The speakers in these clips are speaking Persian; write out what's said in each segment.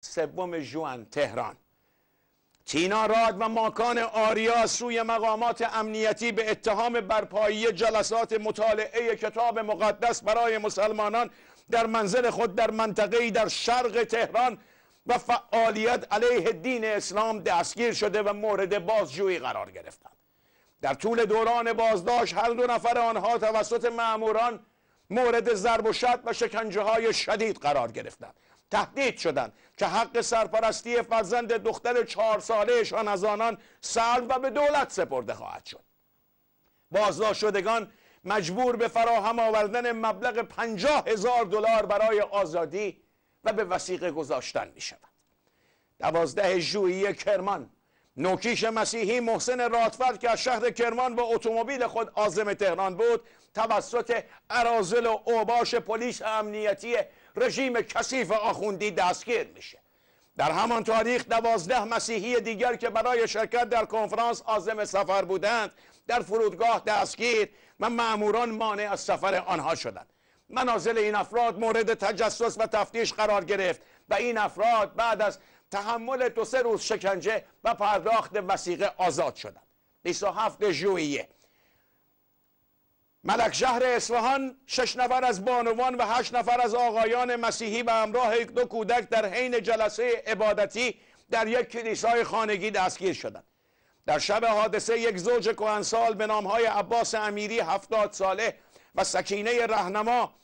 سوم جوان تهران تینا راد و ماکان آریا سوی مقامات امنیتی به اتهام برپایی جلسات مطالعه کتاب مقدس برای مسلمانان در منزل خود در منطقه‌ای در شرق تهران و فعالیت علیه دین اسلام دستگیر شده و مورد بازجویی قرار گرفتند در طول دوران بازداشت هر دو نفر آنها توسط ماموران مورد ضرب و شد و شکنجه های شدید قرار گرفتند تهدید شدند که حق سرپرستی فرزند دختر چهار سالهشان از آنان سلب و به دولت سپرده خواهد شد بازداشت شدگان مجبور به فراهم آوردن مبلغ پنجاه هزار دلار برای آزادی و به وسیقه گذاشتن می شود دوازده ژوئیه کرمان نوکیش مسیحی محسن راتفرد که از شهر کرمان با اتومبیل خود آزم تهران بود توسط ارازل و اوباش پلیس امنیتی رژیم کثیف آخوندی دستگیر میشه در همان تاریخ دوازده مسیحی دیگر که برای شرکت در کنفرانس آزم سفر بودند در فرودگاه دستگیر و معموران مانع از سفر آنها شدند منازل این افراد مورد تجسس و تفتیش قرار گرفت و این افراد بعد از تحمل دو سه روز شکنجه و پرداخت وسیقه آزاد شدن. 27 ژوئیه ملک شهر اصفهان شش نفر از بانوان و هشت نفر از آقایان مسیحی و همراه دو کودک در حین جلسه عبادتی در یک کلیسای خانگی دستگیر شدند در شب حادثه یک زوج کهنسال به نامهای عباس امیری هفتاد ساله و سکینه رهنما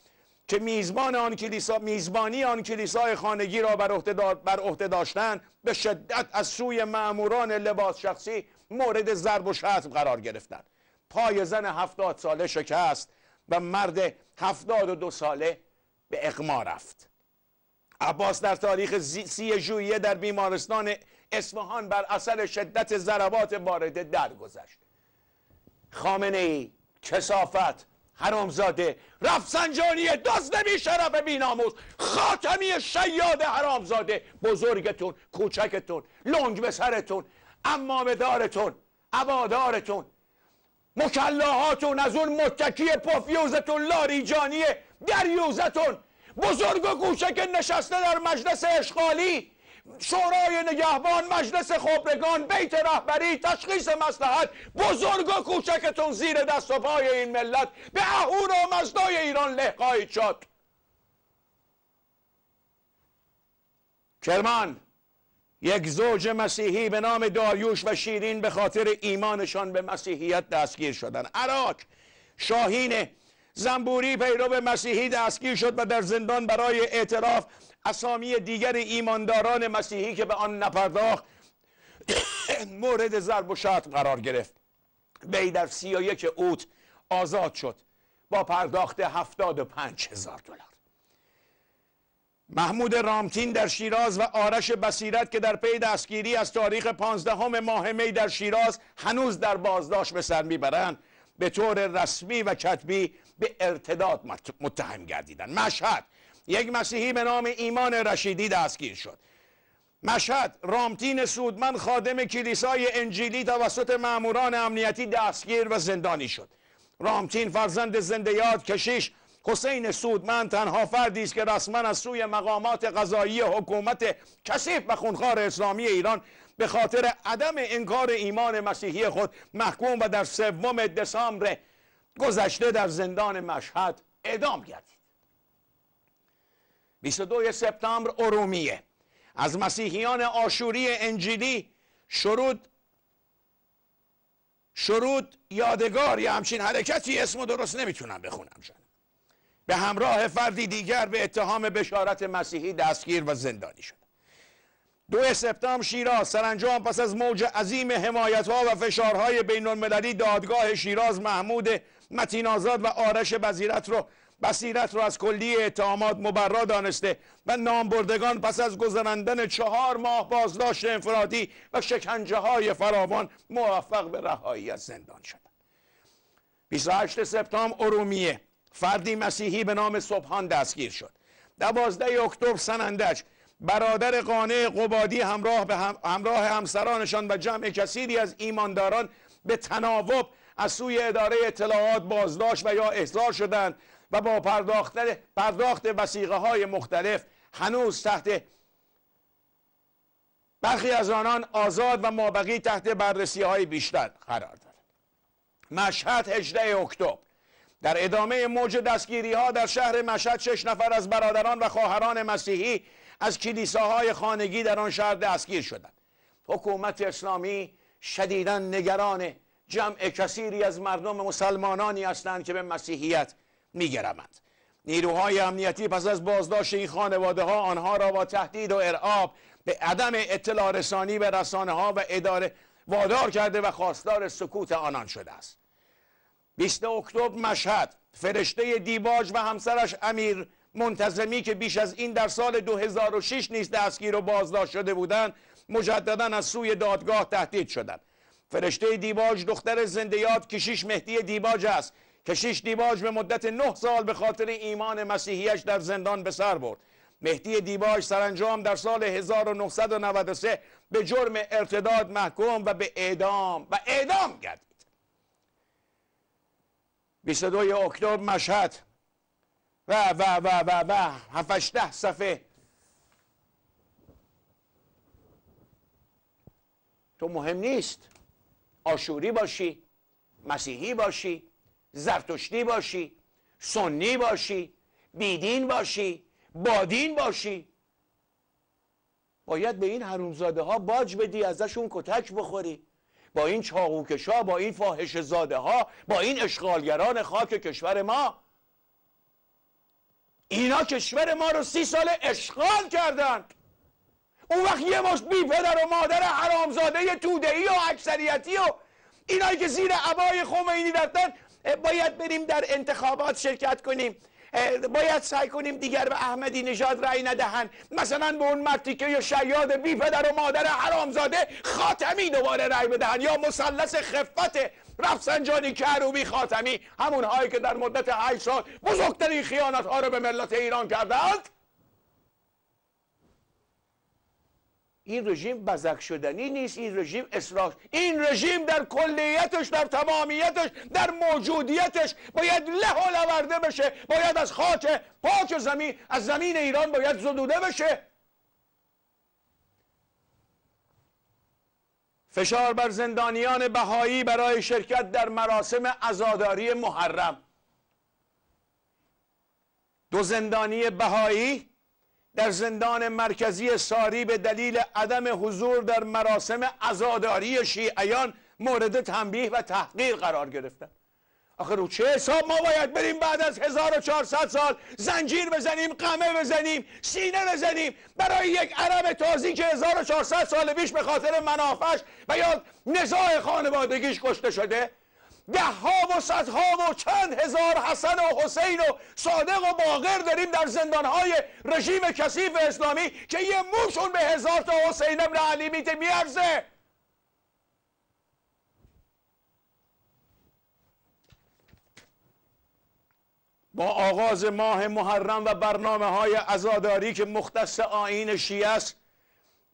که میزبان آن کلیسا میزبانی آن کلیسای خانگی را بر عهده بر عهده داشتند به شدت از سوی ماموران لباس شخصی مورد ضرب و شتم قرار گرفتند پای زن هفتاد ساله شکست و مرد هفتاد و دو ساله به اقما رفت عباس در تاریخ سی ژوئیه در بیمارستان اصفهان بر اثر شدت ضربات وارده درگذشت خامنه ای کسافت حرامزاده رفسنجانی نمی شرف بیناموز خاتمی شیاد حرامزاده بزرگتون کوچکتون لنگ به سرتون امامدارتون عبادارتون مکلاهاتون از اون متکی پفیوزتون لاریجانی دریوزتون بزرگ و کوچک نشسته در مجلس اشغالی شورای نگهبان مجلس خبرگان بیت رهبری تشخیص مسلحت بزرگ و کوچکتون زیر دست و پای این ملت به اهور و مزدای ایران له خواهید شد کرمان یک زوج مسیحی به نام داریوش و شیرین به خاطر ایمانشان به مسیحیت دستگیر شدن عراق شاهین زنبوری پیرو مسیحی دستگیر شد و در زندان برای اعتراف اسامی دیگر ایمانداران مسیحی که به آن نپرداخت مورد ضرب و شتم قرار گرفت وی در سی و یک اوت آزاد شد با پرداخت هفتاد و پنج هزار دلار محمود رامتین در شیراز و آرش بصیرت که در پی دستگیری از تاریخ پانزدهم ماه می در شیراز هنوز در بازداشت به سر میبرند به طور رسمی و کتبی به ارتداد متهم گردیدند مشهد یک مسیحی به نام ایمان رشیدی دستگیر شد مشهد رامتین سودمن خادم کلیسای انجیلی توسط ماموران امنیتی دستگیر و زندانی شد رامتین فرزند یاد کشیش حسین سودمن تنها فردی است که رسما از سوی مقامات قضایی حکومت کثیف و خونخوار اسلامی ایران به خاطر عدم انکار ایمان مسیحی خود محکوم و در سوم دسامبر گذشته در زندان مشهد اعدام گردید 22 سپتامبر ارومیه از مسیحیان آشوری انجیلی شروط شروط یادگار یا همچین حرکتی اسمو درست نمیتونم بخونم به همراه فردی دیگر به اتهام بشارت مسیحی دستگیر و زندانی شد دو سپتامبر شیراز سرانجام پس از موج عظیم حمایت ها و فشارهای بین المللی دادگاه شیراز محمود متینازاد و آرش بزیرت رو بصیرت را از کلی اتهامات مبرا دانسته و نامبردگان پس از گذراندن چهار ماه بازداشت انفرادی و شکنجه های فراوان موفق به رهایی از زندان شدند 28 سپتامبر ارومیه فردی مسیحی به نام صبحان دستگیر شد 12 اکتبر سنندج برادر قانع قبادی همراه به همراه همسرانشان و جمع کثیری از ایمانداران به تناوب از سوی اداره اطلاعات بازداشت و یا احضار شدند و با پرداخت وسیقه های مختلف هنوز تحت برخی از آنان آزاد و مابقی تحت بررسی های بیشتر قرار دارد مشهد 18 اکتبر در ادامه موج دستگیری ها در شهر مشهد شش نفر از برادران و خواهران مسیحی از کلیساهای خانگی در آن شهر دستگیر شدند حکومت اسلامی شدیدا نگران جمع کثیری از مردم مسلمانانی هستند که به مسیحیت میگرمند نیروهای امنیتی پس از بازداشت این خانواده ها آنها را با تهدید و ارعاب به عدم اطلاع رسانی به رسانه ها و اداره وادار کرده و خواستار سکوت آنان شده است 20 اکتبر مشهد فرشته دیباج و همسرش امیر منتظمی که بیش از این در سال 2006 نیز دستگیر و بازداشت شده بودند مجددا از سوی دادگاه تهدید شدند فرشته دیباج دختر زنده کشیش مهدی دیباج است کشیش دیباج به مدت نه سال به خاطر ایمان مسیحیش در زندان به سر برد مهدی دیباج سرانجام در سال 1993 به جرم ارتداد محکوم و به اعدام و اعدام گردید 22 اکتبر مشهد و و و و و 7 صفحه تو مهم نیست آشوری باشی مسیحی باشی زرتشتی باشی سنی باشی بیدین باشی بادین باشی باید به این حرومزاده ها باج بدی ازشون کتک بخوری با این چاقوکشا با این فاحش زاده ها با این اشغالگران خاک کشور ما اینا کشور ما رو سی سال اشغال کردن اون وقت یه مش بی پدر و مادر حرامزاده ای و اکثریتی و اینایی که زیر عبای خمینی رفتن باید بریم در انتخابات شرکت کنیم باید سعی کنیم دیگر به احمدی نژاد رأی ندهند مثلا به اون که یا شیاد بی پدر و مادر حرامزاده خاتمی دوباره رأی بدهند یا مثلث خفت رفسنجانی کروبی خاتمی همونهایی که در مدت 8 سال بزرگترین خیانت ها رو به ملت ایران کردند این رژیم بزک شدنی نیست این رژیم اصلاح این رژیم در کلیتش در تمامیتش در موجودیتش باید له لورده بشه باید از خاک پاک زمین از زمین ایران باید زدوده بشه فشار بر زندانیان بهایی برای شرکت در مراسم عزاداری محرم دو زندانی بهایی در زندان مرکزی ساری به دلیل عدم حضور در مراسم عزاداری شیعیان مورد تنبیه و تحقیر قرار گرفتن آخه رو چه حساب ما باید بریم بعد از 1400 سال زنجیر بزنیم قمه بزنیم سینه بزنیم برای یک عرب تازی که 1400 سال بیش به خاطر منافش و یا نزاع خانوادگیش کشته شده ده ها و ها و چند هزار حسن و حسین و صادق و باقر داریم در زندانهای رژیم کثیف اسلامی که یه موشون به هزار تا حسین ابن علی میته میارزه با آغاز ماه محرم و برنامه های ازاداری که مختص آین شیعه است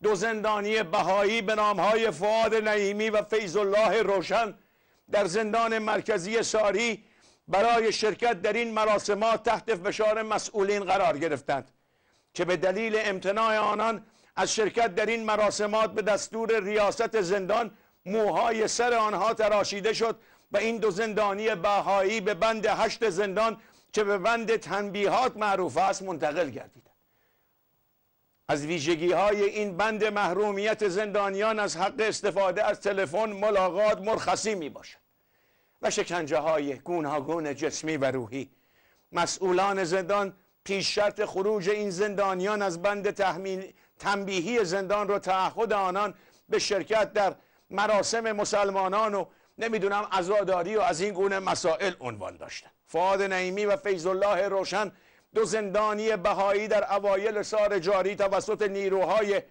دو زندانی بهایی به نام های فعاد نعیمی و فیض الله روشن در زندان مرکزی ساری برای شرکت در این مراسمات تحت فشار مسئولین قرار گرفتند که به دلیل امتناع آنان از شرکت در این مراسمات به دستور ریاست زندان موهای سر آنها تراشیده شد و این دو زندانی بهایی به بند هشت زندان که به بند تنبیهات معروف است منتقل گردید از ویژگی های این بند محرومیت زندانیان از حق استفاده از تلفن ملاقات مرخصی می باشد و شکنجه های گوناگون جسمی و روحی مسئولان زندان پیش شرط خروج این زندانیان از بند تحمیل تنبیهی زندان رو تعهد آنان به شرکت در مراسم مسلمانان و نمیدونم عزاداری و از این گونه مسائل عنوان داشتند فعاد نعیمی و فیض الله روشن دو زندانی بهایی در اوایل سال جاری توسط نیروهای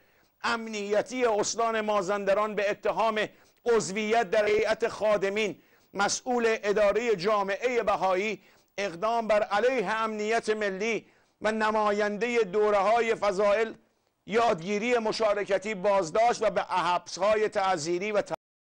امنیتی استان مازندران به اتهام عضویت در هیئت خادمین مسئول اداره جامعه بهایی اقدام بر علیه امنیت ملی و نماینده دوره های فضائل یادگیری مشارکتی بازداشت و به احبس های تعذیری و